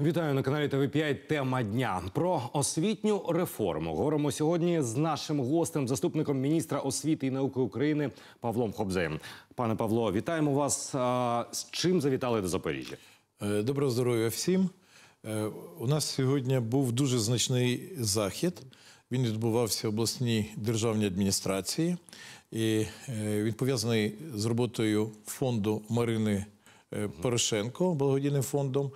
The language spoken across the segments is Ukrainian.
Вітаю на каналі ТВ5. Тема дня про освітню реформу. Говоримо сьогодні з нашим гостем, заступником міністра освіти і науки України Павлом Хобзеєм. Пане Павло, вітаємо вас. З чим завітали до Запоріжжя? Е, доброго здоров'я всім. Е, у нас сьогодні був дуже значний захід. Він відбувався в обласній державній адміністрації, і е, він пов'язаний з роботою фонду Марини Порошенко благодійним фондом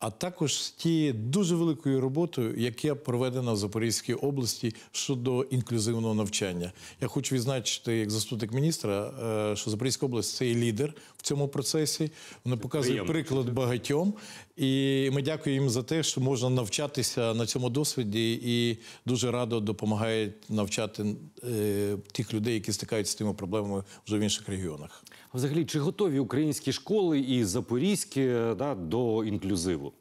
а також тією дуже великою роботою, яка проведена в Запорізькій області щодо інклюзивного навчання. Я хочу відзначити, як заступник міністра, е, що Запорізька область це і лідер в цьому процесі. Вони показують приклад багатьом, і ми дякуємо їм за те, що можна навчатися на цьому досвіді, і дуже радо допомагають навчати е, тих людей, які стикаються з тими проблемами вже в інших регіонах. Взагалі, чи готові українські школи і запорізькі е, да, до інклюзиву?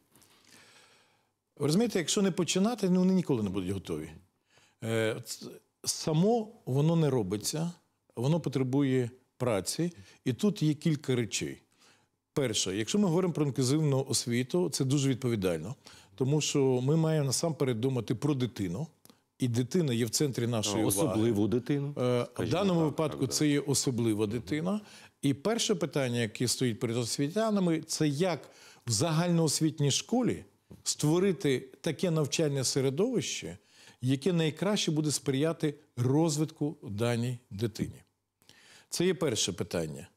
Ви розумієте, якщо не починати, ну, вони ніколи не будуть готові. Е, Само воно не робиться, воно потребує праці. І тут є кілька речей. Перше, якщо ми говоримо про інклюзивну освіту, це дуже відповідально, тому що ми маємо насамперед думати про дитину і дитина є в центрі нашої особливу уваги. дитину е, в даному так, випадку. Так, це є особлива дитина. І перше питання, яке стоїть перед освітянами, це як в загальноосвітній школі створити таке навчальне середовище, яке найкраще буде сприяти розвитку даній дитині. Це є перше питання.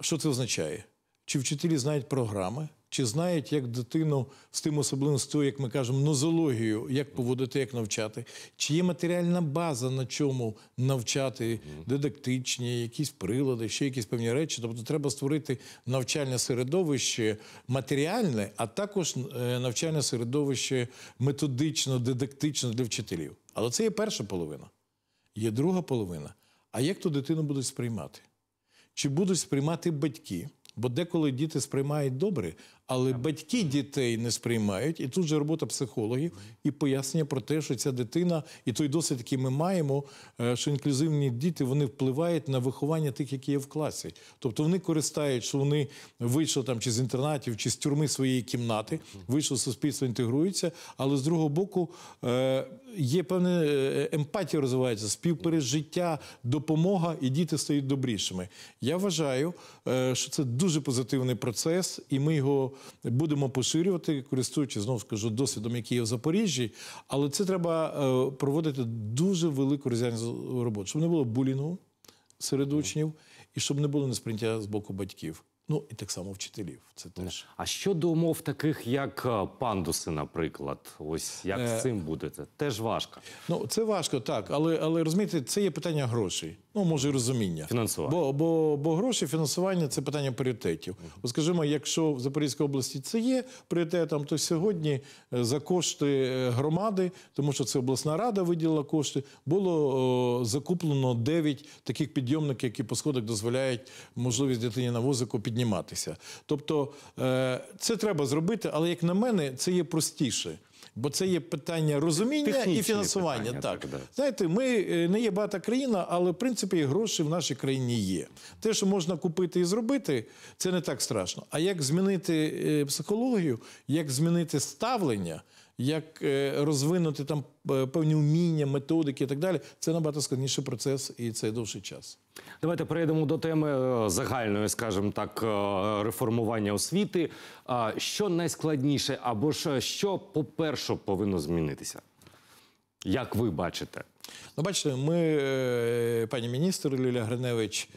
Що це означає? Чи вчителі знають програми? чи знають, як дитину з тим особливостю, як ми кажемо, нозологію, як поводити, як навчати, чи є матеріальна база, на чому навчати дидактичні, якісь прилади, ще якісь певні речі. Тобто треба створити навчальне середовище матеріальне, а також е, навчальне середовище методично, дидактично для вчителів. Але це є перша половина, є друга половина. А як ту дитину будуть сприймати? Чи будуть сприймати батьки? Бо деколи діти сприймають добре, але батьки дітей не сприймають, і тут же робота психологів і пояснення про те, що ця дитина і той досвід, який ми маємо, е, що інклюзивні діти вони впливають на виховання тих, які є в класі. Тобто вони користають, що вони вийшли там чи з інтернатів, чи з тюрми своєї кімнати, вийшли з суспільства, інтегруються. Але з другого боку е, є певне емпатія, розвивається співпережиття, допомога, і діти стають добрішими. Я вважаю, е, що це дуже позитивний процес, і ми його будемо поширювати, користуючись, знову скажу досвідом, який є в Запоріжжі, але це треба е, проводити дуже велику роз'ясню роботу, щоб не було булінгу серед учнів і щоб не було несприйняття з боку батьків. Ну і так само вчителів. Це теж а щодо умов, таких як е, пандуси, наприклад, ось як з е. цим будете, теж важко. Ну це важко, так але але розумієте, це є питання грошей. Ну, може, розуміння. Фінансування. Бо бо, бо гроші, фінансування це питання пріоритетів. Бо, скажімо, якщо в Запорізькій області це є пріоритетом, то сьогодні е, за кошти е, громади, тому що це обласна рада виділила кошти, було о, закуплено 9 таких підйомників, які по сходах дозволяють можливість дитині на возику підніматися. Тобто е, це треба зробити, але як на мене, це є простіше. Бо це є питання розуміння Технічні і фінансування. Питання, так. так да. Знаєте, ми е, не є багата країна, але в принципі гроші в нашій країні є. Те, що можна купити і зробити, це не так страшно. А як змінити е, психологію, як змінити ставлення? як е, розвинути там е, певні вміння, методики і так далі. Це набагато складніший процес і це довший час. Давайте перейдемо до теми е, загальної, скажімо так, реформування освіти. Що найскладніше, або ж що по перше повинно змінитися? Як ви бачите? Ну, бачите, ми, е, пані міністр Лілія Гриневич,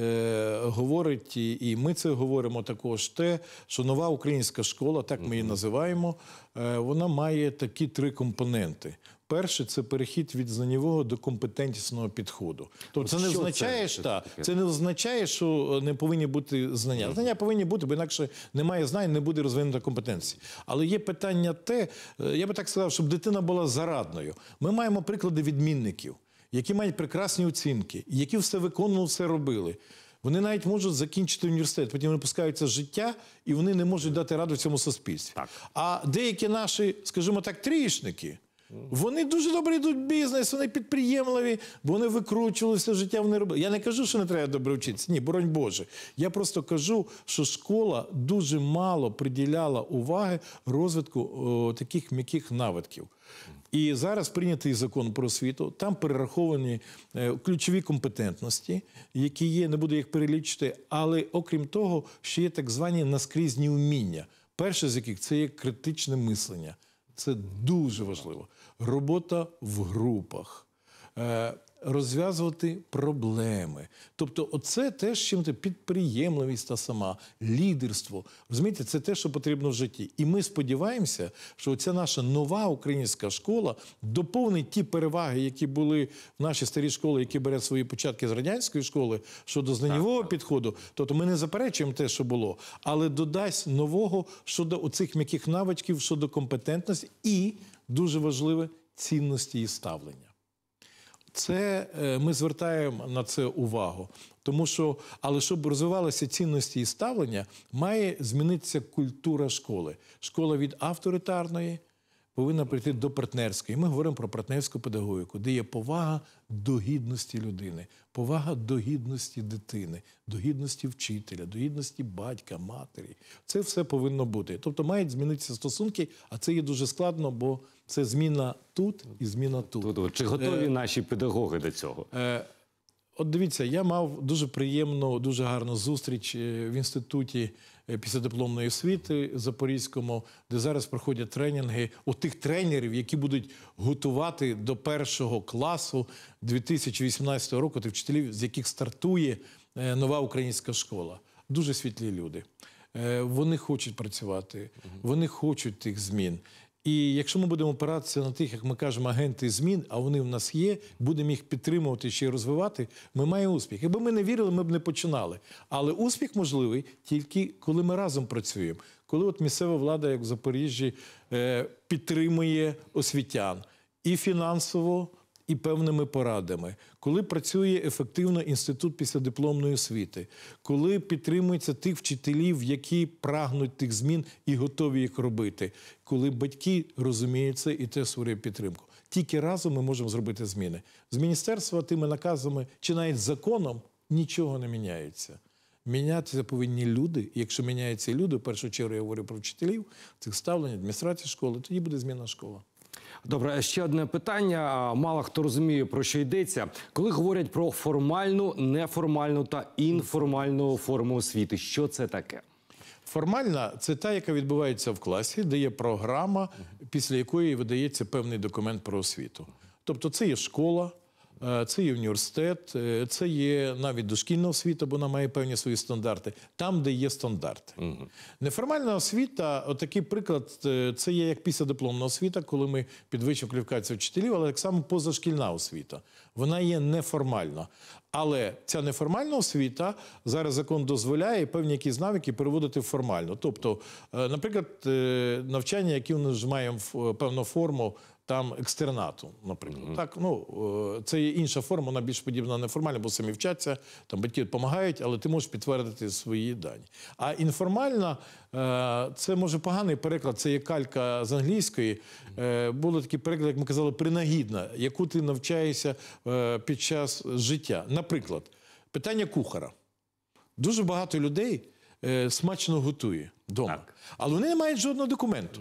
е, говорить, і ми це говоримо також. Те, що нова українська школа, так ми її називаємо, е, вона має такі три компоненти. Перше, це перехід від знаннєвого до компетентісного підходу. Тобто це не означає, це? Та, це не означає, що е, не повинні бути знання. Знання повинні бути, бо інакше немає знань, не буде розвинута компетенції. Але є питання те, е, я би так сказав, щоб дитина була зарадною. Ми маємо приклади відмінників, які мають прекрасні оцінки, які все виконували, все робили. Вони навіть можуть закінчити університет, потім вони пускаються з життя і вони не можуть дати раду цьому суспільстві. Так. А деякі наші, скажімо так, трієшники – вони дуже добре йдуть бізнес, вони підприємливі, бо вони викручувалися життя. Вони робили. Я не кажу, що не треба добре вчитися. Ні, боронь Боже. Я просто кажу, що школа дуже мало приділяла уваги розвитку о, таких м'яких навитків. І зараз прийнятий закон про освіту. Там перераховані е, ключові компетентності, які є, не буду їх перелічити, але окрім того, ще є так звані наскрізні вміння. Перше з яких це є критичне мислення. Це дуже важливо. Робота в групах. Е, розв'язувати проблеми. Тобто, оце те, з чим ти підприємливість та сама, лідерство. Розумієте, це те, що потрібно в житті. І ми сподіваємося, що ця наша нова українська школа доповнить ті переваги, які були в нашій старій школі, які бере свої початки з радянської школи щодо знаннєвого підходу. Тобто ми не заперечуємо те, що було, але додасть нового щодо оцих м'яких навичків, щодо компетентності і дуже важливе цінності і ставлення. Це е, ми звертаємо на це увагу, тому що але щоб розвивалися цінності і ставлення, має змінитися культура школи. Школа від авторитарної повинна прийти до партнерської. Ми говоримо про партнерську педагогіку, де є повага до гідності людини, повага до гідності дитини, до гідності вчителя, до гідності батька, матері. Це все повинно бути. Тобто мають змінитися стосунки, а це є дуже складно, бо це зміна тут і зміна тут. тут чи готові е, наші педагоги до цього? Е, От дивіться, я мав дуже приємну, дуже гарну зустріч е, в інституті Е, післядипломної освіти Запорізькому, де зараз проходять тренінги у тих тренерів, які будуть готувати до першого класу 2018 року тих вчителів, з яких стартує е, нова українська школа. Дуже світлі люди. Е, вони хочуть працювати, вони хочуть тих змін. І якщо ми будемо опиратися на тих, як ми кажемо, агенти змін, а вони в нас є, будемо їх підтримувати ще й розвивати, ми маємо успіх. Якби ми не вірили, ми б не починали. Але успіх можливий тільки коли ми разом працюємо, коли от місцева влада, як в Запоріжжі, е, підтримує освітян і фінансово і певними порадами, коли працює ефективно інститут післядипломної освіти, коли підтримується тих вчителів, які прагнуть тих змін і готові їх робити, коли батьки розуміють це і те створює підтримку. Тільки разом ми можемо зробити зміни. З міністерства тими наказами чи навіть законом нічого не міняється. Мінятися повинні люди. якщо міняються люди, в першу чергу я говорю про вчителів, цих ставлень, адміністрації школи, тоді буде зміна школа. Добре, е, ще одне питання. Мало хто розуміє про що йдеться, коли говорять про формальну, неформальну та інформальну форму освіти. Що це таке? Формальна це та, яка відбувається в класі, де є програма, після якої видається певний документ про освіту. Тобто, це є школа, Е, це є університет, е, це є навіть дошкільна освіта, бо вона має певні свої стандарти, там, де є стандарти. Угу. Неформальна освіта, отакий приклад, е, це є як післядипломна освіта, коли ми підвищуємо кваліфікацію вчителів, але так само позашкільна освіта. Вона є неформальна. Але ця неформальна освіта зараз закон дозволяє певні якісь навики переводити формально. Тобто, наприклад, навчання, яке у нас має певну форму там екстернату, наприклад. Mm -hmm. Так, ну е, це є інша форма, вона більш подібна неформальна, бо самі вчаться, там батьки допомагають, але ти можеш підтвердити свої дані. А інформальна е, це може поганий переклад, це є калька з англійської. Е, Було такі переклади, як ми казали, принагідна, яку ти навчаєшся під час життя. Наприклад, питання кухара. Дуже багато людей смачно готує вдома, але вони не мають жодного документу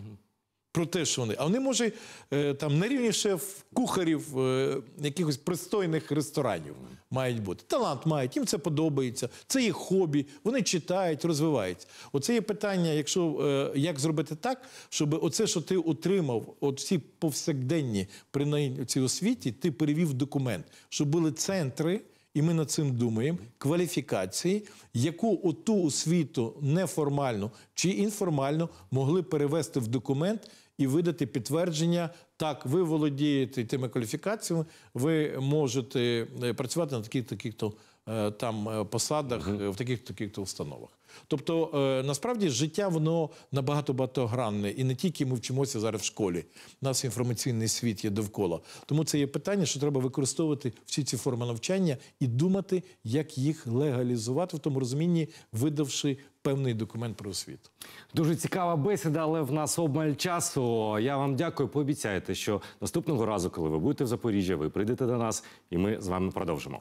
про те, що вони. А вони, може, е, там на рівні шеф кухарів е, якихось пристойних ресторанів мають бути. Талант мають, їм це подобається, це їх хобі, вони читають, розвиваються. Оце є питання, якщо е, як зробити так, щоб оце, що ти отримав, от всі повсякденні принаймні цій освіті, ти перевів документ, щоб були центри і ми над цим думаємо кваліфікації, яку оту освіту неформальну чи інформальну могли перевести в документ і видати підтвердження. Так, ви володієте тими кваліфікаціями, ви можете е, працювати на таких таких то. Е, там е, посадах, mm в таких таких установах. Тобто, насправді, життя воно набагато багатогранне, і не тільки ми вчимося зараз в школі. У нас інформаційний світ є довкола. Тому це є питання, що треба використовувати всі ці форми навчання і думати, як їх легалізувати в тому розумінні, видавши певний документ про освіту. Дуже цікава бесіда, але в нас обмаль часу. Я вам дякую. Пообіцяєте, що наступного разу, коли ви будете в Запоріжжі, ви прийдете до нас, і ми з вами продовжимо.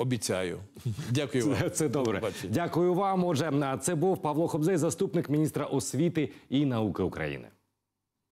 Обіцяю, дякую. вам. Це, це добре. Дякую вам. Отже, це був Павло Хобзей, заступник міністра освіти і науки України.